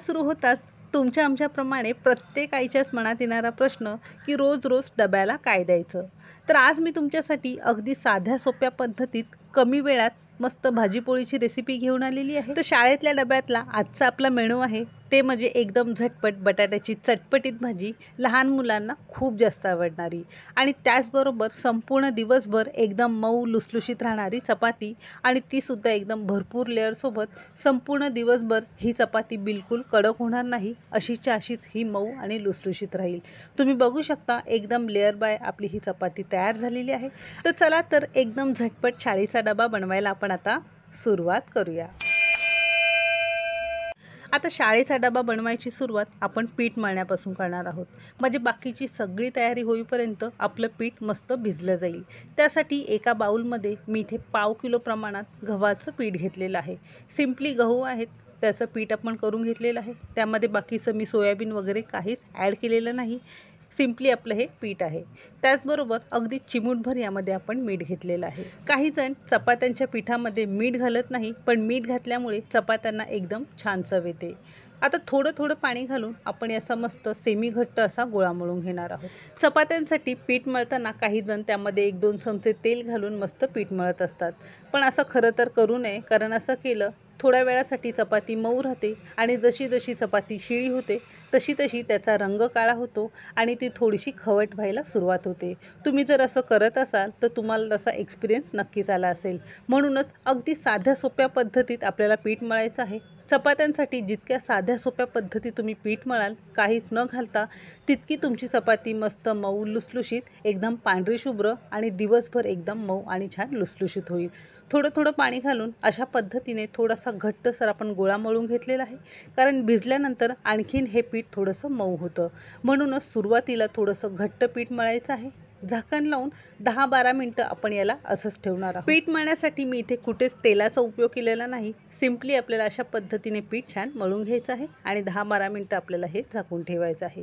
सुरू होताच तुमच्या आमच्याप्रमाणे प्रत्येक आईच्याच मनात येणारा प्रश्न की रोज रोज डब्याला काय द्यायचं तर आज मी तुमच्यासाठी अगदी साध्या सोप्या पद्धतीत कमी वेळात मस्त भाजीपोळीची रेसिपी घेऊन आलेली आहे तर शाळेतल्या डब्यातला आजचा आपला मेनू आहे ते म्हणजे एकदम झटपट बटाट्याची चटपटीत भाजी लहान मुलांना खूप जास्त आवडणारी आणि त्याचबरोबर संपूर्ण दिवसभर एकदम मऊ लुसलुशीत राहणारी चपाती आणि तीसुद्धा एकदम भरपूर लेअरसोबत संपूर्ण दिवसभर ही चपाती बिलकुल कडक होणार नाही अशीच्या अशीच ही मऊ आणि लुसलुशीत राहील तुम्ही बघू शकता एकदम लेअर बाय आपली ही चपाती तयार झालेली आहे तर चला तर एकदम झटपट शाळेचा डबा बनवायला आपण आता सुरुवात करूया आता शाळेचा डबा बनवायची सुरुवात आपण पीठ मळण्यापासून करणार आहोत म्हणजे बाकीची सगळी तयारी होईपर्यंत आपलं पीठ मस्त भिजलं जाईल त्यासाठी एका बाऊलमध्ये मी इथे पाव किलो प्रमाणात गव्हाचं पीठ घेतलेलं आहे सिम्पली गहू आहेत त्याचं पीठ आपण करून घेतलेलं आहे त्यामध्ये बाकीचं मी सोयाबीन वगैरे काहीच ॲड केलेलं नाही सिम्पली आपलं हे पीठ आहे त्याचबरोबर अगदी चिमूटभर यामध्ये आपण मीठ घेतलेलं आहे काहीजण चपात्यांच्या पिठामध्ये मीठ घालत नाही पण मीठ घातल्यामुळे चपात्यांना एकदम छान चव येते आता थोडं थोडं पाणी घालून आपण याचा मस्त सेमी घट्ट असा गोळा मळून घेणार आहोत चपात्यांसाठी पीठ मळताना काही जण त्यामध्ये एक दोन चमचे तेल घालून मस्त पीठ मळत असतात पण असं खरं तर करू नये कारण असं केलं थोड्या वेळासाठी चपाती मऊ राहते आणि जशी जशी चपाती शिळी होते तशी तशी त्याचा रंग काळा होतो आणि ती थोडीशी खवट व्हायला सुरुवात होते तुम्ही जर असं करत असाल तर तुम्हाला तसा एक्सपिरियन्स नक्कीच आला असेल म्हणूनच अगदी साध्या सोप्या पद्धतीत आपल्याला पीठ मळायचं आहे चपात्यांसाठी जितक्या साध्या सोप्या पद्धती तुम्ही पीठ मळाल काहीच न घालता तितकी तुमची चपाती मस्त मऊ लुसलुशीत एकदम पांढरी शुभ्र आणि दिवसभर एकदम मऊ आणि छान लुसलुशीत होईल थोडं थोडं पाणी घालून अशा पद्धतीने थोडासा घट्ट सर आपण गोळा मळून घेतलेला आहे कारण भिजल्यानंतर आणखीन हे पीठ थोडंसं मऊ होतं म्हणूनच सुरुवातीला थोडंसं घट्ट पीठ मळायचं आहे झाकण लावून दहा बारा मिनटं आपण याला असंच ठेवणार आहोत पीठ मळण्यासाठी मी इथे कुठेच तेलाचा उपयोग केलेला नाही सिम्पली आपल्याला अशा पद्धतीने पीठ छान मळून घ्यायचं आहे आणि दहा बारा मिनटं आपल्याला हे झाकून ठेवायचं आहे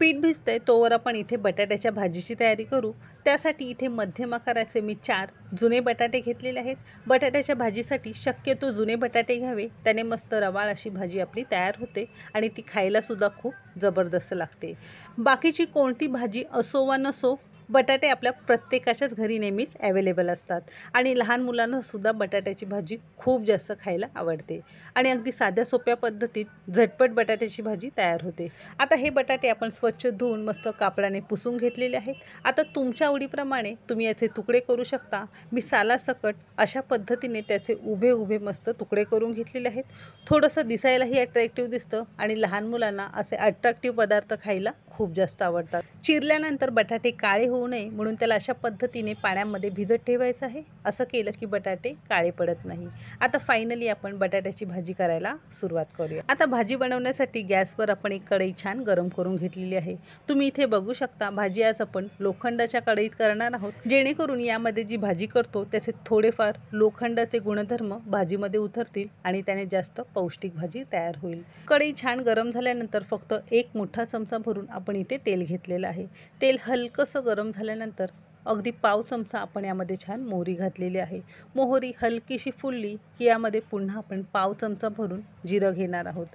पीठ भिजतंय तोवर आपण इथे बटाट्याच्या भाजीची तयारी करू त्यासाठी इथे मध्यम आकाराचे मी चार जुने बटाटे घेतलेले आहेत बटाट्याच्या भाजीसाठी शक्यतो जुने बटाटे घ्यावे त्याने मस्त रवाळ अशी भाजी आपली तयार होते आणि ती खायलासुद्धा खूप जबरदस्त लागते बाकीची कोणती भाजी असो वा नसो बटाटे आपल्या प्रत्येकाच्याच घरी नेहमीच अवेलेबल असतात आणि लहान मुलांनासुद्धा बटाट्याची भाजी खूप जास्त खायला आवडते आणि अगदी साध्या सोप्या पद्धतीत झटपट बटाट्याची भाजी तयार होते आता हे बटाटे आपण स्वच्छ धुवून मस्त कापडाने पुसून घेतलेले आहेत आता तुमच्या आवडीप्रमाणे तुम्ही याचे तुकडे करू शकता मी सालासकट अशा पद्धतीने त्याचे उभे उभे मस्त तुकडे करून घेतलेले आहेत थोडंसं दिसायलाही अट्रॅक्टिव्ह दिसतं आणि लहान मुलांना असे अट्रॅक्टिव्ह पदार्थ खायला खूप जास्त आवडतात चिरल्यानंतर बटाटे काळे होऊ नये म्हणून त्याला अशा पद्धतीने पाण्यामध्ये भिजत ठेवायचं आहे असं केलं की बटाटे काळे पडत नाही आता फायनली आपण बटाट्याची भाजी करायला सुरुवात करूया आता भाजी बनवण्यासाठी गॅसवर आपण एक कढई छान गरम करून घेतलेली आहे तुम्ही इथे बघू शकता भाजी आज आपण लोखंडाच्या कढईत करणार आहोत जेणेकरून यामध्ये जी भाजी करतो त्याचे थोडेफार लोखंडाचे गुणधर्म भाजीमध्ये उतरतील आणि त्याने जास्त पौष्टिक भाजी तयार होईल कढई छान गरम झाल्यानंतर फक्त एक मोठा चमचा भरून आपण इथे तेल घेतलेलं आहे तेल हलकंसं गरम झाल्यानंतर अगदी पाव चमचा आपण यामध्ये छान मोहरी घातलेली आहे मोहरी हलकीशी फुलली की यामध्ये पुन्हा आपण पाव चमचा भरून जिरं घेणार आहोत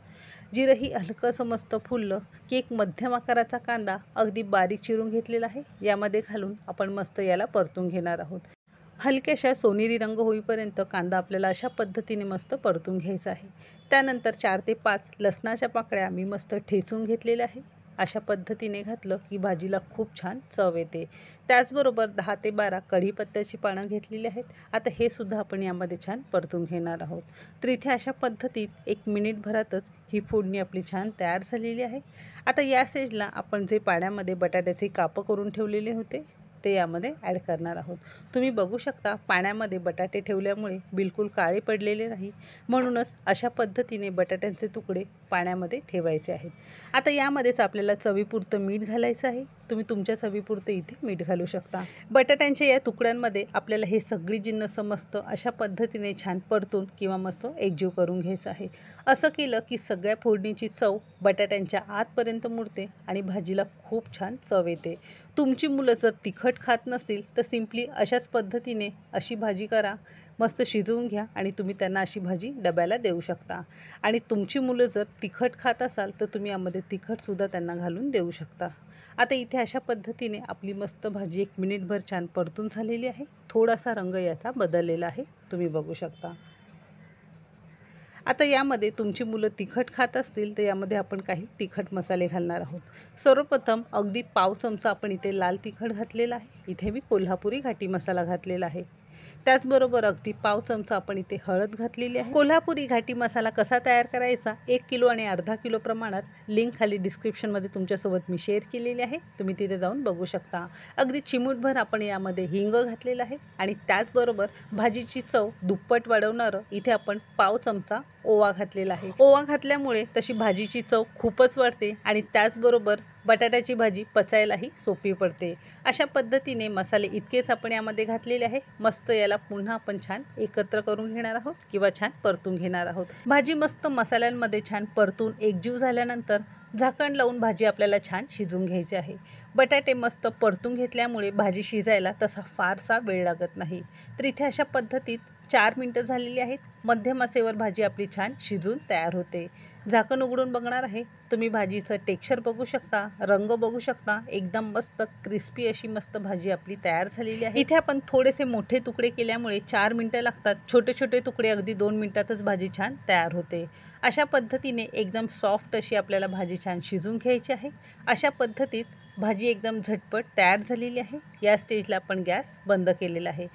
जिरं ही हलकंसं मस्त फुललं की एक मध्यम आकाराचा कांदा अगदी बारीक चिरून घेतलेला आहे यामध्ये घालून आपण मस्त याला परतून घेणार आहोत हलक्याशा सोनेरी रंग होईपर्यंत कांदा आपल्याला अशा पद्धतीने मस्त परतून घ्यायचा आहे त्यानंतर चार ते पाच लसणाच्या पाकळ्या मी मस्त ठेचून घेतलेल्या आहे अशा पद्धतीने घातलं की भाजीला खूप छान चव येते त्याचबरोबर दहा ते बारा कढीपत्त्याची पानं घेतलेली आहेत आता हे सुद्धा आपण यामध्ये छान परतून घेणार आहोत तर इथे अशा पद्धतीत एक मिनिटभरातच ही फोडणी आपली छान तयार झालेली आहे आता या स्टेजला आपण जे पाण्यामध्ये बटाट्याचे कापं करून ठेवलेले होते ते यामध्ये ॲड करणार आहोत तुम्ही बघू शकता पाण्यामध्ये बटाटे ठेवल्यामुळे बिलकुल काळे पडलेले नाही म्हणूनच अशा पद्धतीने बटाट्यांचे तुकडे पाण्यामध्ये ठेवायचे आहेत आता यामध्येच आपल्याला चवीपुरतं मीठ घालायचं आहे तुम्ही तुमच्या चवीपुरते इथे मीठ घालू शकता बटाट्यांच्या या तुकड्यांमध्ये आपल्याला हे सगळी जिन्न मस्त अशा पद्धतीने छान परतून किंवा मस्त एकजीव करून घ्यायचं आहे असं केलं की सगळ्या फोडणीची चव बटाट्यांच्या आतपर्यंत मुडते आणि भाजीला खूप छान चव येते तुमची मुलं जर तिखट खात नसतील तर सिम्पली अशाच पद्धतीने अशी भाजी करा मस्त शिजवून घ्या आणि तुम्ही त्यांना अशी भाजी डब्याला देऊ शकता आणि तुमची मुलं जर तिखट खात असाल तर तुम्ही यामध्ये तिखटसुद्धा त्यांना घालून देऊ शकता आता इथे अशा पद्धतीने आपली मस्त भाजी एक मिनिटभर छान परतून झालेली आहे थोडासा रंग याचा बदललेला आहे तुम्ही बघू शकता आता यामध्ये तुमची मुलं तिखट खात असतील तर यामध्ये आपण काही तिखट मसाले घालणार आहोत सर्वप्रथम अगदी पाव चमचा आपण इथे लाल तिखट घातलेला आहे इथे मी कोल्हापुरी घाटी मसाला घातलेला आहे त्याचबरोबर अगदी पाव चमचा आपण इथे हळद घातलेली आहे कोल्हापुरी घाटी मसाला कसा तयार करायचा एक किलो आणि अर्धा किलो प्रमाणात लिंक खाली डिस्क्रिप्शनमध्ये तुमच्यासोबत मी शेअर केलेली आहे तुम्ही तिथे जाऊन बघू शकता अगदी चिमूटभर आपण यामध्ये हिंग घातलेलं आहे आणि त्याचबरोबर भाजीची चव दुप्पट वाढवणारं इथे आपण पाव चमचा ओवा घातलेला आहे ओवा घातल्यामुळे तशी भाजीची चव खूपच वाढते आणि त्याचबरोबर बटाट्याची भाजी पचायलाही सोपी पडते अशा पद्धतीने मसाले इतकेच आपण यामध्ये घातलेले आहे मस्त याला पुन्हा आपण छान एकत्र करून घेणार आहोत किंवा छान परतून घेणार आहोत भाजी मस्त मसाल्यांमध्ये छान परतून एकजीव झाल्यानंतर झाकण लावून भाजी आपल्याला छान शिजून घ्यायची आहे बटाटे मस्त परतून घेतल्यामुळे भाजी शिजायला तसा फारसा वेळ लागत नाही तर इथे अशा पद्धतीत चार मिनटं झालेली आहेत मध्यम असेवर भाजी आपली छान शिजून तयार होते झाकण उघडून बघणार आहे तुम्ही भाजीचं टेक्स्चर बघू शकता रंग बघू शकता एकदम मस्त क्रिस्पी अशी मस्त भाजी आपली तयार झालेली आहे इथे आपण थोडेसे मोठे तुकडे केल्यामुळे चार मिनटं लागतात छोटे छोटे तुकडे अगदी दोन मिनटातच भाजी छान तयार होते अशा पद्धतीने एकदम सॉफ्ट अशी आपल्याला भाजी छान शिजून घ्यायची आहे अशा पद्धतीत भाजी एकदम झटपट तयार झालेली आहे या स्टेजला आपण गॅस बंद केलेला आहे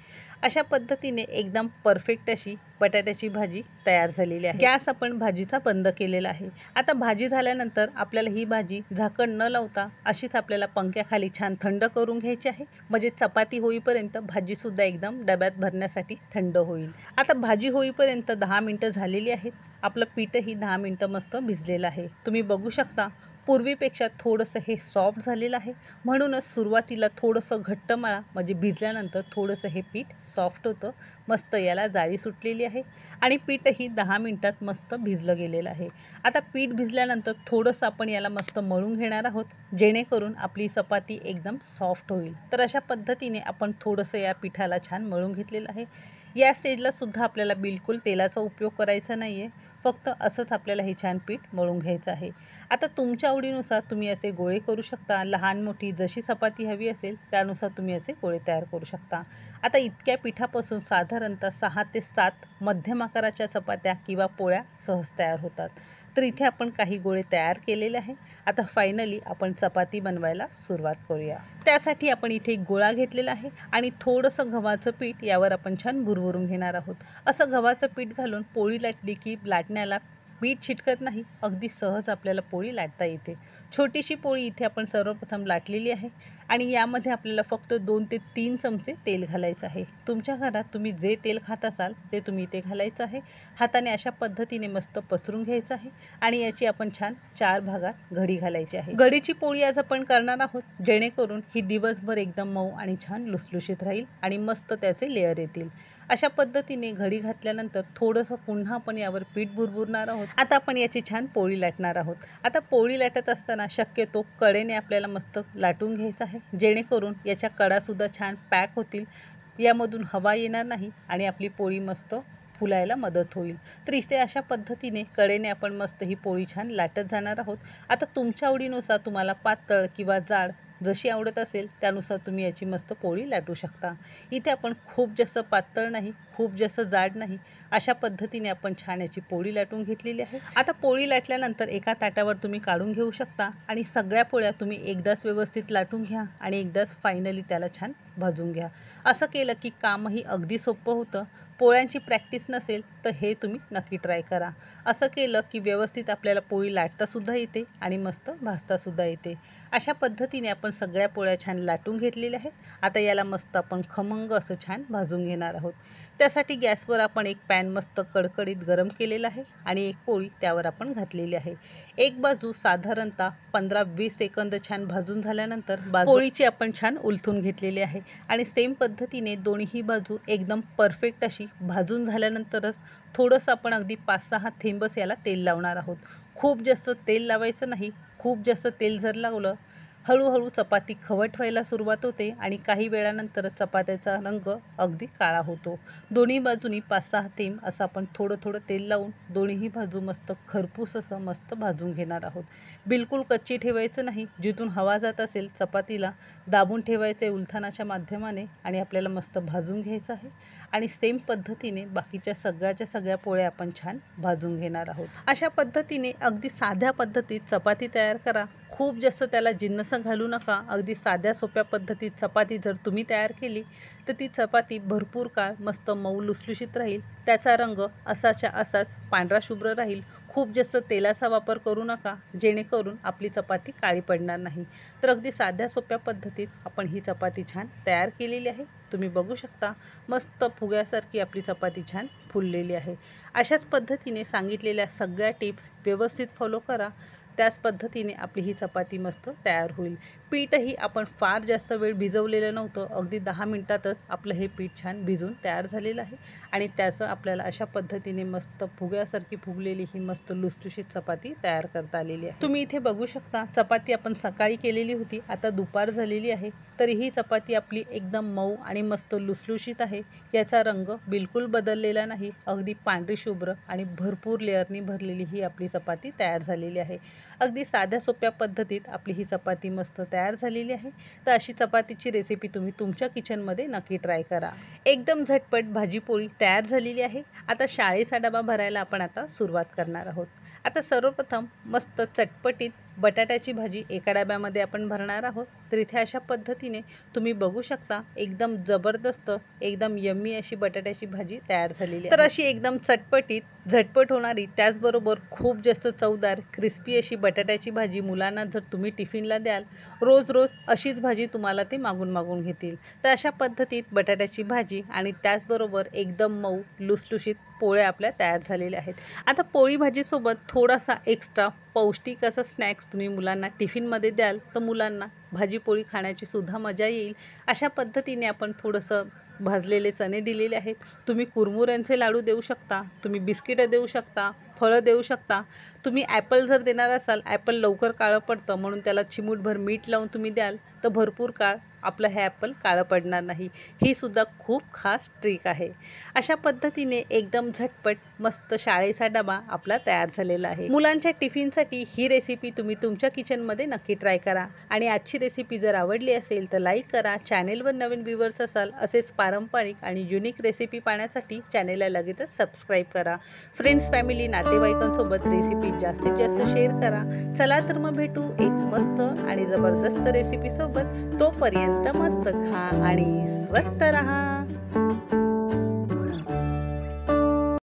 अशा पद्धतीने एकदम परफेक्ट अशी बटाट्याची भाजी तयार झालेली आहे गॅस आपण भाजीचा बंद केलेला आहे आता भाजी झाल्यानंतर आपल्याला ही भाजी झाकण न लावता अशीच आपल्याला पंख्याखाली छान थंड करून घ्यायची आहे म्हणजे चपाती होईपर्यंत भाजीसुद्धा एकदम डब्यात भरण्यासाठी थंड होईल आता भाजी होईपर्यंत दहा मिनटं झालेली आहेत आपलं पीठही दहा मिनटं मस्त भिजलेलं आहे तुम्ही बघू शकता पूर्वीपेक्षा थोडंसं हे सॉफ्ट झालेलं आहे म्हणूनच सुरुवातीला थोडंसं घट्ट मळा म्हणजे भिजल्यानंतर थोडंसं हे पीठ सॉफ्ट होतं मस्त याला जाळी सुटलेली आहे आणि पीठही दहा मिनटात मस्त भिजलं गेलेलं आहे आता पीठ भिजल्यानंतर थोडंसं आपण याला मस्त मळून घेणार आहोत जेणेकरून आपली चपाती एकदम सॉफ्ट होईल तर अशा पद्धतीने आपण थोडंसं या पिठाला छान मळून घेतलेलं आहे या स्टेजला सुद्धा आपल्याला बिलकुल तेलाचा उपयोग करायचा नाही आहे फक्त असंच आपल्याला हे छान पीठ मळून घ्यायचं आहे आता तुमच्या आवडीनुसार तुम्ही असे गोळे करू शकता लहान मोठी जशी चपाती हवी असेल त्यानुसार तुम्ही असे गोळे तयार करू शकता आता इतक्या पिठापासून साधारणतः सहा ते सात मध्यम आकाराच्या चपात्या किंवा पोळ्या सहज तयार होतात तर इथे आपण काही गोळे तयार केलेले आहे आता फायनली आपण चपाती बनवायला सुरुवात करूया त्यासाठी आपण इथे एक गोळा घेतलेला आहे आणि थोडंसं गव्हाचं पीठ यावर आपण छान भुरभुरून घेणार आहोत असं गव्हाचं पीठ घालून पोळी लाटली की लाटण्याला मीठ छिटकत नाही अगदी सहज आपल्याला पोळी लाटता येते छोटीशी पोळी इथे आपण सर्वप्रथम लाटलेली आहे आणि यामध्ये आपल्याला फक्त दोन ते तीन चमचे तेल घालायचं आहे तुमच्या घरात तुम्ही जे तेल खात असाल ते तुम्ही इथे घालायचं आहे हाताने अशा पद्धतीने मस्त पसरून घ्यायचं आहे आणि याची आपण छान चार भागात घडी घालायची आहे घडीची पोळी आज आपण करणार आहोत जेणेकरून ही दिवसभर एकदम मऊ आणि छान लुसलुशीत राहील आणि मस्त त्याचे लेअर येतील अशा पद्धतीने घडी घातल्यानंतर थोडंसं पुन्हा आपण यावर पीठ भुरभुरणार आहोत आता आपण याची छान पोळी लाटणार आहोत आता पोळी लाटत असताना शक्यतो कडेने आपल्याला मस्त लाटून घ्यायचं आहे जेणेकरून याच्या कडासुद्धा छान पॅक होतील यामधून हवा येणार नाही आणि आपली पोळी मस्त फुलायला मदत होईल तर इथे अशा पद्धतीने कडेने आपण मस्त ही पोळी छान लाटत जाणार आहोत आता तुमच्या आवडीनुसार तुम्हाला पातळ किंवा जाड जशी आवडत असेल त्यानुसार तुम्ही याची मस्त पोळी लाटू शकता इथे आपण खूप जास्त पातळ नाही खूप जास्त जाड नाही अशा पद्धतीने आपण छान याची पोळी लाटून घेतलेली आहे आता पोळी लाटल्यानंतर एका ताटावर तुम्ही काढून घेऊ शकता आणि सगळ्या पोळ्या तुम्ही एकदाच व्यवस्थित लाटून घ्या आणि एकदाच फायनली त्याला छान भाजून घ्या असं केलं की कामही अगदी सोपं होतं पोळ्यांची प्रॅक्टिस नसेल तर हे तुम्ही नक्की ट्राय करा असं केलं की व्यवस्थित आपल्याला पोळी लाटतासुद्धा येते आणि मस्त भाजतासुद्धा येते अशा पद्धतीने आपण सगळ्या पोळ्या छान लाटून घेतलेल्या आहेत आता याला मस्त आपण खमंग असं छान भाजून घेणार आहोत त्यासाठी गॅसवर आपण एक पॅन मस्त कडकडीत गरम केलेला आहे आणि एक पोळी त्यावर आपण घातलेली आहे एक बाजू साधारणतः पंधरा वीस सेकंद छान भाजून झाल्यानंतर पोळीची आपण छान उलथून घेतलेली आहे आणि सेम पद्धतीने दोन्ही बाजू एकदम परफेक्ट अशी भाजून झाल्यानंतरच थोडंसं आपण अगदी पाच सहा थेंबस याला तेल लावणार आहोत खूप जास्त तेल लावायचं नाही खूप जास्त तेल जर लावलं हळूहळू चपाती खवट व्हायला सुरुवात होते आणि काही वेळानंतर चपात्याचा रंग अगदी काळा होतो दोन्ही बाजूनी पाच सहा थेंब असं आपण थोडं थोडं तेल लावून दोन्हीही बाजू मस्त खरपूस असं मस्त भाजून घेणार आहोत बिलकुल कच्ची ठेवायचं नाही जिथून हवा जात असेल चपातीला दाबून ठेवायचं आहे उलथानाच्या माध्यमाने आणि आपल्याला मस्त भाजून घ्यायचं आहे आणि सेम पद्धतीने बाकीच्या सगळ्याच्या सगळ्या पोळ्या आपण छान भाजून घेणार आहोत अशा पद्धतीने अगदी साध्या पद्धतीत चपाती तयार करा खूप जास्त त्याला जिन्नस घालू नका अगदी साध्या सोप्या पद्धतीत चपाती जर तुम्ही तयार केली तर ती चपाती भरपूर काळ मस्त मऊ लुसलुशीत राहील त्याचा रंग असाच्या असाच पांढरा शुभ्र राहील खूप जास्त तेलाचा वापर करू नका जेणेकरून आपली चपाती काळी पडणार नाही तर अगदी साध्या सोप्या पद्धतीत आपण ही चपाती छान तयार केलेली आहे तुम्ही बघू शकता मस्त फुग्यासारखी आपली चपाती छान फुललेली आहे अशाच पद्धतीने सांगितलेल्या सगळ्या टिप्स व्यवस्थित फॉलो करा त्याच पद्धतीने आपली ही चपाती मस्त तयार होईल पीठही आपण फार जास्त वेळ भिजवलेलं नव्हतं अगदी दहा मिनटातच आपलं हे पीठ छान भिजून तयार झालेलं आहे आणि त्याचं आपल्याला अशा पद्धतीने मस्त फुग्यासारखी फुगलेली ही मस्त लुसलुशीत चपाती तयार करता आलेली आहे तुम्ही इथे बघू शकता चपाती आपण सकाळी केलेली होती आता दुपार झालेली आहे तरी ही चपाती आपली एकदम मऊ आणि मस्त लुसलुशीत आहे याचा रंग बिलकुल बदललेला नाही अगदी पांढरी शुभ्र आणि भरपूर लेअरनी भरलेली ही आपली चपाती तयार झालेली आहे अगदी साध्या सोप्या पद्धतीत आपली ही चपाती मस्त तयार झालेली आहे तर अशी चपातीची रेसिपी तुम्ही तुमच्या किचनमध्ये नक्की ट्राय करा एकदम झटपट भाजीपोळी तयार झालेली आहे आता शाळेचा डबा भरायला आपण आता सुरुवात करणार आहोत आता सर्वप्रथम मस्त चटपटीत बटाट्याची भाजी एका डब्यामध्ये आपण भरणार आहोत तर इथे अशा पद्धतीने तुम्ही बघू शकता एकदम जबरदस्त एकदम यम्मी अशी बटाट्याची भाजी तयार झालेली तर अशी एकदम चटपटीत झटपट होणारी त्याचबरोबर खूप जास्त चवदार क्रिस्पी अशी बटाट्याची भाजी मुलांना जर तुम्ही टिफिनला द्याल रोज रोज अशीच भाजी तुम्हाला ते मागून मागून घेतील तर अशा पद्धतीत बटाट्याची भाजी आणि त्याचबरोबर एकदम मऊ लुसलुशीत पोळ्या आपल्या तयार झालेल्या आहेत आता पोळी भाजीसोबत थोडासा एक्स्ट्रा पौष्टिक असा स्नॅक्स तुम्ही मुलांना टिफिनमध्ये द्याल तर मुलांना भाजीपोळी खाण्याची सुद्धा मजा येईल अशा पद्धतीने आपण थोडंसं भाजलेले चणे दिलेले आहेत तुम्ही कुरमुऱ्यांचे लाडू देऊ शकता तुम्ही बिस्किटं देऊ शकता फळं देऊ शकता तुम्ही ॲपल जर देणार असाल ॲपल लवकर काळं पडतं म्हणून त्याला चिमूटभर मीठ लावून तुम्ही द्याल तर भरपूर काळ आपलं हे ॲपल काळं पडणार नाही ही सुद्धा खूप खास ट्रिक आहे अशा पद्धतीने एकदम झटपट मस्त शाळेचा डबा आपला तयार झालेला आहे मुलांच्या टिफिनसाठी ही रेसिपी तुम्ही तुमच्या किचनमध्ये नक्की ट्राय करा आणि आजची रेसिपी जर आवडली असेल तर लाईक करा चॅनेलवर नवीन व्ह्यूवर्स असाल असेच पारंपरिक आणि युनिक रेसिपी पाहण्यासाठी चॅनेलला लगेचच सबस्क्राईब करा फ्रेंड्स फॅमिली नातेवाईकांसोबत रेसिपी जास्तीत जास्त शेअर करा चला तर मग भेटू एक मस्त आणि जबरदस्त रेसिपीसोबत तोपर्यंत मस्त मस्त खा आणि स्वस्त रहा